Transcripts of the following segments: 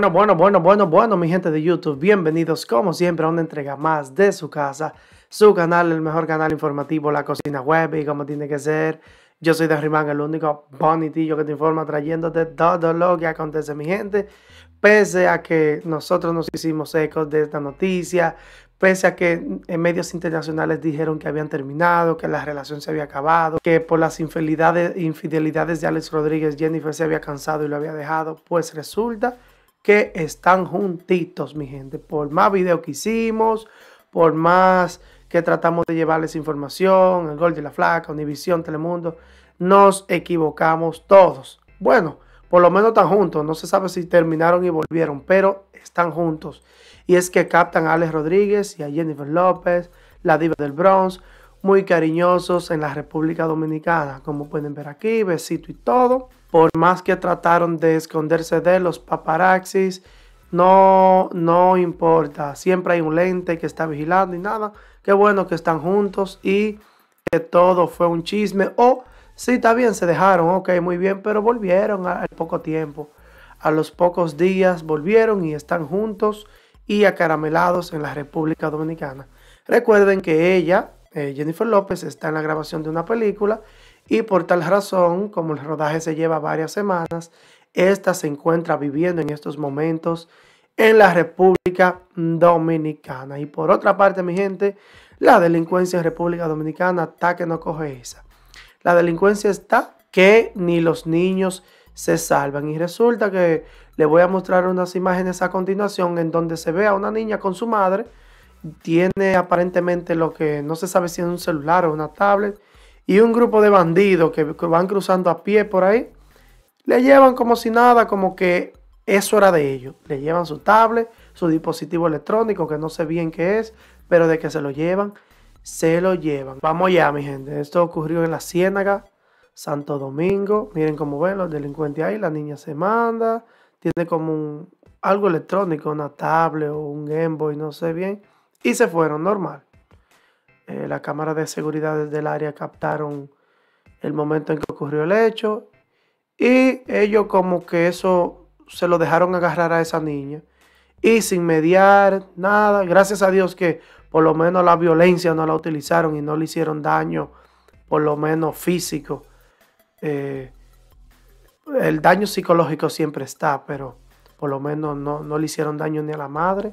Bueno, bueno, bueno, bueno, bueno, mi gente de YouTube, bienvenidos como siempre a una entrega más de su casa, su canal, el mejor canal informativo, la cocina web y como tiene que ser. Yo soy Derriman, el único bonitillo que te informa trayéndote todo lo que acontece, mi gente. Pese a que nosotros nos hicimos ecos de esta noticia, pese a que en medios internacionales dijeron que habían terminado, que la relación se había acabado, que por las infidelidades, infidelidades de Alex Rodríguez, Jennifer se había cansado y lo había dejado, pues resulta que están juntitos, mi gente. Por más videos que hicimos, por más que tratamos de llevarles información, el gol de la flaca, Univisión, Telemundo, nos equivocamos todos. Bueno, por lo menos están juntos, no se sabe si terminaron y volvieron, pero están juntos. Y es que captan a Alex Rodríguez y a Jennifer López, la diva del Bronx, muy cariñosos en la República Dominicana, como pueden ver aquí, besito y todo por más que trataron de esconderse de los paparaxis, no, no importa. Siempre hay un lente que está vigilando y nada. Qué bueno que están juntos y que todo fue un chisme. O sí, está bien, se dejaron, ok, muy bien, pero volvieron al poco tiempo. A los pocos días volvieron y están juntos y acaramelados en la República Dominicana. Recuerden que ella eh, Jennifer López está en la grabación de una película y por tal razón, como el rodaje se lleva varias semanas, esta se encuentra viviendo en estos momentos en la República Dominicana. Y por otra parte, mi gente, la delincuencia en República Dominicana está que no coge esa. La delincuencia está que ni los niños se salvan. Y resulta que le voy a mostrar unas imágenes a continuación en donde se ve a una niña con su madre tiene aparentemente lo que no se sabe si es un celular o una tablet, y un grupo de bandidos que van cruzando a pie por ahí, le llevan como si nada, como que eso era de ellos. Le llevan su tablet, su dispositivo electrónico, que no sé bien qué es, pero de que se lo llevan, se lo llevan. Vamos ya, mi gente. Esto ocurrió en la Ciénaga, Santo Domingo. Miren cómo ven los delincuentes ahí. La niña se manda, tiene como un, algo electrónico, una tablet o un Game Boy, no sé bien y se fueron normal. Eh, la las cámaras de seguridad del área captaron el momento en que ocurrió el hecho y ellos como que eso se lo dejaron agarrar a esa niña y sin mediar nada, gracias a Dios que por lo menos la violencia no la utilizaron y no le hicieron daño, por lo menos físico. Eh, el daño psicológico siempre está, pero por lo menos no, no le hicieron daño ni a la madre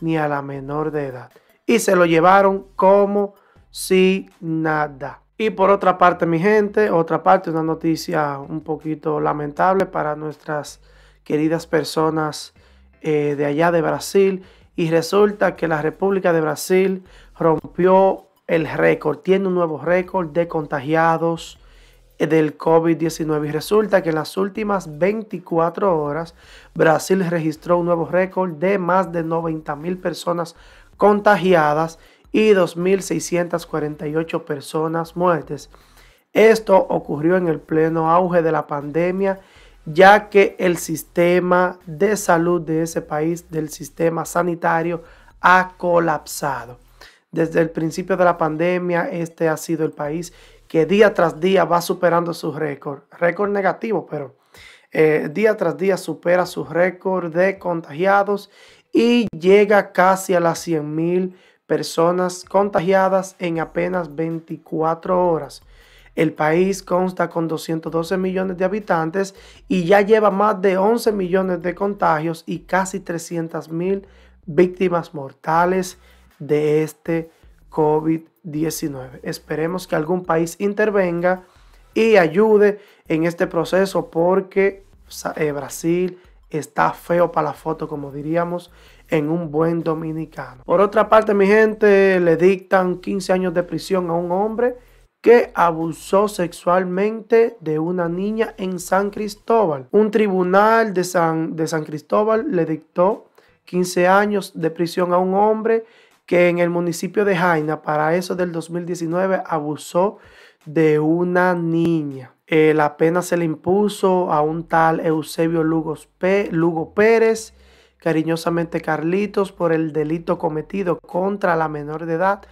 ni a la menor de edad. Y se lo llevaron como si nada. Y por otra parte, mi gente, otra parte, una noticia un poquito lamentable para nuestras queridas personas eh, de allá de Brasil. Y resulta que la República de Brasil rompió el récord, tiene un nuevo récord de contagiados eh, del COVID-19 y resulta que en las últimas 24 horas Brasil registró un nuevo récord de más de 90 mil personas contagiadas y 2.648 personas muertes. Esto ocurrió en el pleno auge de la pandemia ya que el sistema de salud de ese país, del sistema sanitario, ha colapsado. Desde el principio de la pandemia, este ha sido el país que día tras día va superando su récord. Récord negativo, pero eh, día tras día supera su récord de contagiados y llega casi a las 100 mil personas contagiadas en apenas 24 horas. El país consta con 212 millones de habitantes y ya lleva más de 11 millones de contagios y casi 300 mil víctimas mortales de este COVID-19. 19. Esperemos que algún país intervenga y ayude en este proceso porque eh, Brasil está feo para la foto, como diríamos, en un buen dominicano. Por otra parte, mi gente, le dictan 15 años de prisión a un hombre que abusó sexualmente de una niña en San Cristóbal. Un tribunal de San, de San Cristóbal le dictó 15 años de prisión a un hombre que en el municipio de Jaina, para eso del 2019, abusó de una niña. Eh, la pena se le impuso a un tal Eusebio Lugo Pérez, cariñosamente Carlitos, por el delito cometido contra la menor de edad,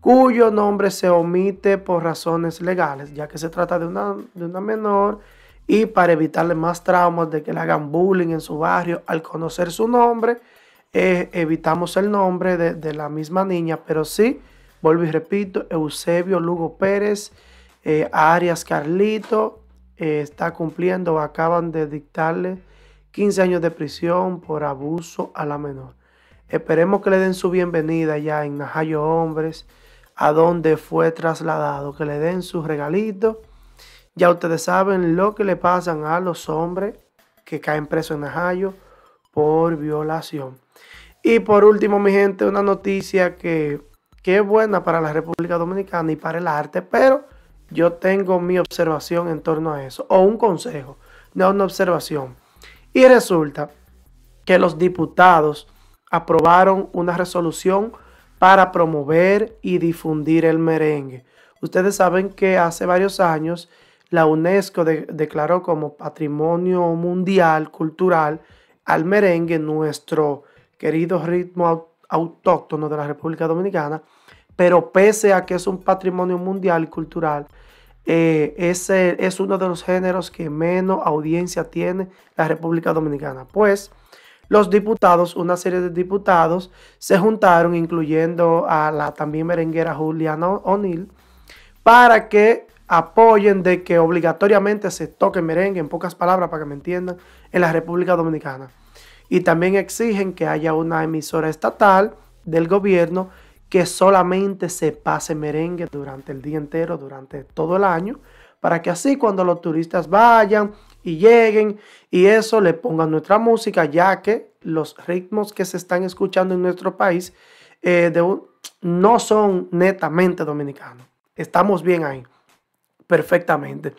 cuyo nombre se omite por razones legales, ya que se trata de una, de una menor y para evitarle más traumas de que le hagan bullying en su barrio al conocer su nombre eh, evitamos el nombre de, la misma niña, pero sí, vuelvo y repito, Eusebio Lugo Pérez, eh, Arias Carlito, eh, está cumpliendo, acaban de dictarle 15 años de prisión por abuso a la menor. Esperemos que le den su bienvenida ya en Najayo Hombres, a donde fue trasladado, que le den sus regalitos. Ya ustedes saben lo que le pasan a los hombres que caen presos en Najayo por violación. Y por último, mi gente, una noticia que, es buena para la República Dominicana y para el arte, pero yo tengo mi observación en torno a eso, o un consejo, no una observación. Y resulta que los diputados aprobaron una resolución para promover y difundir el merengue. Ustedes saben que hace varios años la UNESCO declaró como patrimonio mundial cultural al merengue, nuestro querido ritmo autóctono de la República Dominicana, pero pese a que es un patrimonio mundial y cultural, eh, es uno de los géneros que menos audiencia tiene la República Dominicana. Pues los diputados, una serie de diputados, se juntaron, incluyendo a la también merenguera Juliana O'Neill, para que apoyen de que obligatoriamente se toque merengue, en pocas palabras para que me entiendan, en la República Dominicana. Y también exigen que haya una emisora estatal del gobierno que solamente se pase merengue durante el día entero, durante todo el año, para que así cuando los turistas vayan y lleguen y eso le pongan nuestra música, ya que los ritmos que se están escuchando en nuestro país eh, no son netamente dominicanos. Estamos bien ahí perfectamente.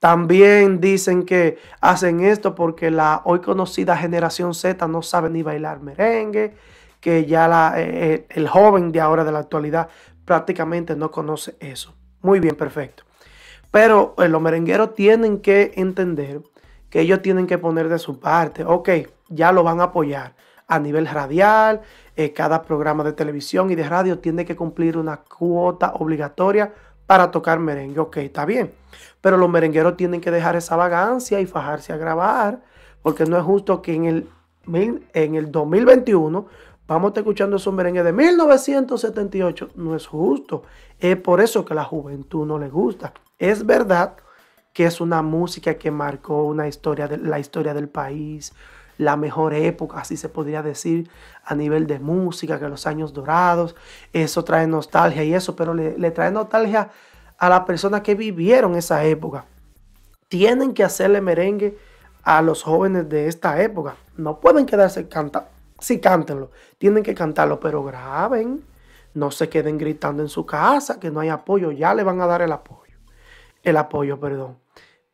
También dicen que hacen esto porque la hoy conocida generación Z no sabe ni bailar merengue, que ya eh, eh, el joven de ahora, de la actualidad, prácticamente no conoce eso. Muy bien, perfecto. Pero eh, los merengueros tienen que entender que ellos tienen que poner de su parte. Ok, ya lo van a apoyar a nivel radial, cada programa de televisión y de radio tiene que cumplir una cuota obligatoria para tocar merengue. Ok, está bien. Pero los merengueros tienen que dejar esa vagancia y fajarse a grabar, porque no es justo que en el, en el 2021 vamos a estar escuchando esos merengues de 1978. No es justo. Es por eso que a la juventud no le gusta. Es verdad que es una música que marcó una historia de, la historia del país, la mejor época, así se podría decir, a nivel de música, que los años dorados, eso trae nostalgia y eso, pero le, trae nostalgia a las personas que vivieron esa época. Tienen que hacerle merengue a los jóvenes de esta época. No pueden quedarse cantando. Sí, cántenlo. Tienen que cantarlo, pero graben. No se queden gritando en su casa que no hay apoyo. Ya le van a dar el apoyo. El apoyo, perdón.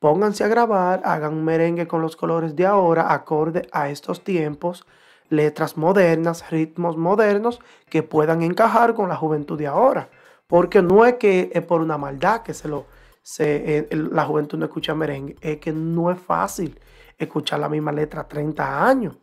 Pónganse a grabar, hagan un merengue con los colores de ahora, acorde a estos tiempos, letras modernas, ritmos modernos que puedan encajar con la juventud de ahora. Porque no es que es por una maldad que se lo, se, eh, la juventud no escucha merengue, es que no es fácil escuchar la misma letra 30 años.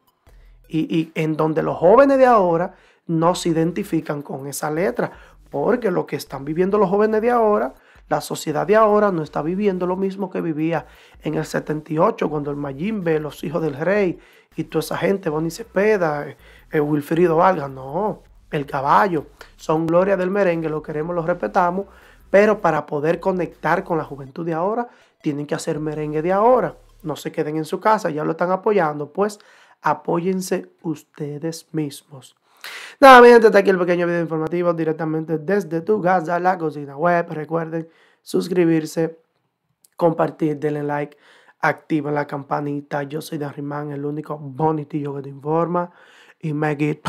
y en donde los jóvenes de ahora no se identifican con esa letra, porque lo que están viviendo los jóvenes de ahora la sociedad de ahora no está viviendo lo mismo que vivía en el 78, cuando el ve los hijos del rey y toda esa gente, Bonnie Cepeda, eh, eh, Wilfrido Valga, no, el caballo, son gloria del merengue, lo queremos, lo respetamos, pero para poder conectar con la juventud de ahora, tienen que hacer merengue de ahora. No se queden en su casa, ya lo están apoyando, pues apóyense ustedes mismos. Nada, mi gente, hasta aquí el pequeño video informativo directamente desde tu casa, la cocina web. Recuerden suscribirse, compartir, denle like, activa la campanita. Yo soy Darryman, el único bonitillo que te informa. Y me